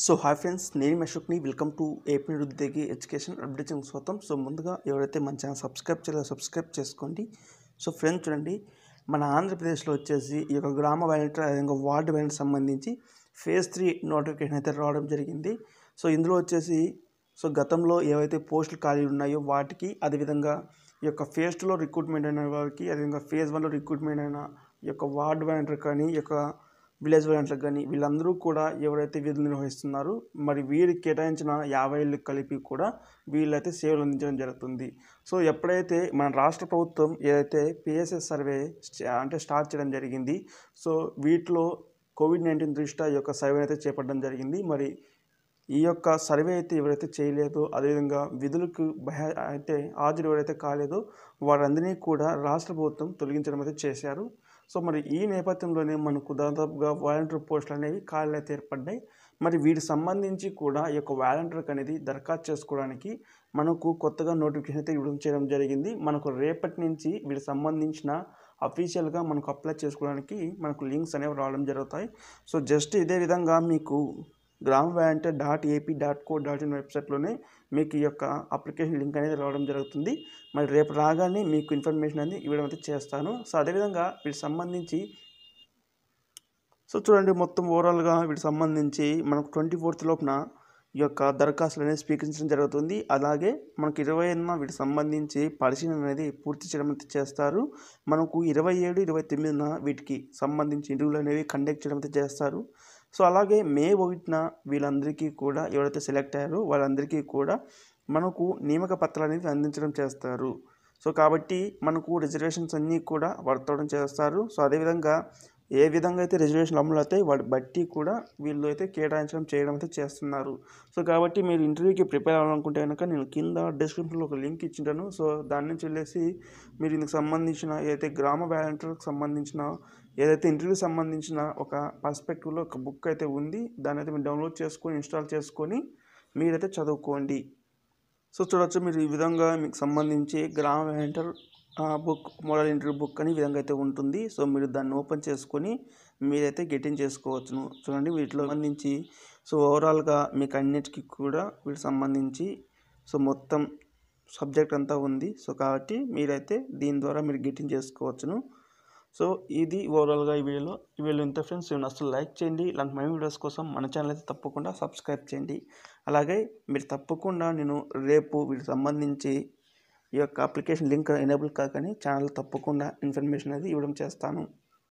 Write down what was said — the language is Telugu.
సో హాయ్ ఫ్రెండ్స్ నేను అశోక్ని వెల్కమ్ టు ఏపీ వృద్ధికి ఎడ్యుకేషన్ అప్డేషన్ స్వాతం సో ముందుగా ఎవరైతే మన ఛానల్ సబ్స్క్రైబ్ చేయాలో సబ్స్క్రైబ్ చేసుకోండి సో ఫ్రెండ్స్ చూడండి మన ఆంధ్రప్రదేశ్లో వచ్చేసి ఈ యొక్క గ్రామ వాలంటీర్ అదేవిధంగా వార్డు వాలంటీర్ సంబంధించి ఫేజ్ త్రీ నోటిఫికేషన్ అయితే రావడం జరిగింది సో ఇందులో వచ్చేసి సో గతంలో ఏవైతే పోస్టులు ఖాళీ ఉన్నాయో వాటికి అదేవిధంగా ఈ యొక్క ఫేజ్ టూలో రిక్రూట్మెంట్ అయిన వారికి అదేవిధంగా ఫేజ్ వన్లో రిక్రూట్మెంట్ అయిన ఈ యొక్క వార్డు వాలంటీర్ కానీ ఈ యొక్క విలేజ్ వాలంటీర్లకు కానీ వీళ్ళందరూ కూడా ఎవరైతే విధులు నిర్వహిస్తున్నారో మరి వీరికి కేటాయించిన యాభై ఏళ్ళు కలిపి కూడా వీళ్ళైతే సేవలు అందించడం జరుగుతుంది సో ఎప్పుడైతే మన రాష్ట్ర ప్రభుత్వం ఏదైతే పిఎస్ఎస్ సర్వే అంటే స్టార్ట్ చేయడం జరిగింది సో వీటిలో కోవిడ్ నైన్టీన్ దృష్ట్యా యొక్క సర్వే అయితే చేపట్టడం జరిగింది మరి ఈ యొక్క సర్వే అయితే ఎవరైతే చేయలేదో అదేవిధంగా విధులకు బహ అయితే హాజరు ఎవరైతే కాలేదో వారందరినీ కూడా రాష్ట్ర ప్రభుత్వం తొలగించడం అయితే చేశారు సో మరి ఈ నేపథ్యంలోనే మనకు దాదాపుగా వాలంటీర్ పోస్టులు అనేవి ఖాళీలు అయితే ఏర్పడ్డాయి మరి వీటి సంబంధించి కూడా ఈ యొక్క వాలంటీర్కి అనేది దరఖాస్తు చేసుకోవడానికి మనకు కొత్తగా నోటిఫికేషన్ అయితే ఇవ్వడం చేయడం జరిగింది మనకు రేపటి నుంచి వీటికి సంబంధించిన అఫీషియల్గా మనకు అప్లై చేసుకోవడానికి మనకు లింక్స్ అనేవి రావడం జరుగుతాయి సో జస్ట్ ఇదే విధంగా మీకు గ్రామ అంటే dot AP dot co dot in వెబ్సైట్లోనే మీకు ఈ యొక్క అప్లికేషన్ లింక్ అనేది రావడం జరుగుతుంది మరి రేపు రాగానే మీకు ఇన్ఫర్మేషన్ అనేది ఇవ్వడం అయితే చేస్తాను సో అదేవిధంగా వీటికి సంబంధించి సో చూడండి మొత్తం ఓవరాల్గా వీటికి సంబంధించి మనకు ట్వంటీ ఫోర్త్ లోపున ఈ యొక్క దరఖాస్తులు అనేది స్వీకరించడం జరుగుతుంది అలాగే మనకు ఇరవై ఎనిమిది వీటికి సంబంధించి పరిశీలన అనేది పూర్తి చేయడం అయితే చేస్తారు మనకు ఇరవై ఏడు ఇరవై తొమ్మిదిన వీటికి సంబంధించి ఇంటర్వ్యూలు అనేవి కండక్ట్ చేయడం అయితే చేస్తారు సో అలాగే మే ఒకటిన వీళ్ళందరికీ కూడా ఎవరైతే సెలెక్ట్ అయ్యారో వాళ్ళందరికీ కూడా మనకు నియామక పత్రాలు అనేది అందించడం చేస్తారు సో కాబట్టి మనకు రిజర్వేషన్స్ అన్నీ కూడా వర్తవడం చేస్తారు సో అదేవిధంగా ఏ విధంగా అయితే రిజర్వేషన్లు అమలు అవుతాయి వాటి బట్టి కూడా వీళ్ళు అయితే కేటాయించడం చేయడం అయితే చేస్తున్నారు సో కాబట్టి మీరు ఇంటర్వ్యూకి ప్రిపేర్ అవ్వాలనుకుంటే కనుక నేను కింద డిస్క్రిప్షన్లో ఒక లింక్ ఇచ్చింటాను సో దాని నుంచి వెళ్ళేసి మీరు ఇందుకు సంబంధించిన ఏదైతే గ్రామ వాలంటీర్కి సంబంధించిన ఏదైతే ఇంటర్వ్యూ సంబంధించిన ఒక పర్స్పెక్టివ్లో ఒక బుక్ అయితే ఉంది దాని అయితే మీరు డౌన్లోడ్ చేసుకొని ఇన్స్టాల్ చేసుకొని మీరైతే చదువుకోండి సో చూడవచ్చు మీరు ఈ విధంగా మీకు సంబంధించి గ్రామ వెంటర్ బుక్ మోడల్ ఇంటర్వ్యూ బుక్ అని విధంగా అయితే ఉంటుంది సో మీరు దాన్ని ఓపెన్ చేసుకొని మీరైతే గెటింగ్ చేసుకోవచ్చును చూడండి వీటిలో సంబంధించి సో ఓవరాల్గా మీకు అన్నిటికీ కూడా వీటికి సంబంధించి సో మొత్తం సబ్జెక్ట్ అంతా ఉంది సో కాబట్టి మీరైతే దీని ద్వారా మీరు గెటింగ్ చేసుకోవచ్చును సో ఇది ఓవరాల్గా ఈ వీడియోలో ఈ వీడియో ఇంత ఫ్రెండ్స్ నేను అసలు లైక్ చేయండి ఇలాంటి మై వీడియోస్ కోసం మన ఛానల్ అయితే తప్పకుండా సబ్స్క్రైబ్ చేయండి అలాగే మీరు తప్పకుండా నేను రేపు వీటికి సంబంధించి ఈ యొక్క అప్లికేషన్ లింక్ ఎనేబుల్ కాకని ఛానల్ తప్పకుండా ఇన్ఫర్మేషన్ అనేది ఇవ్వడం చేస్తాను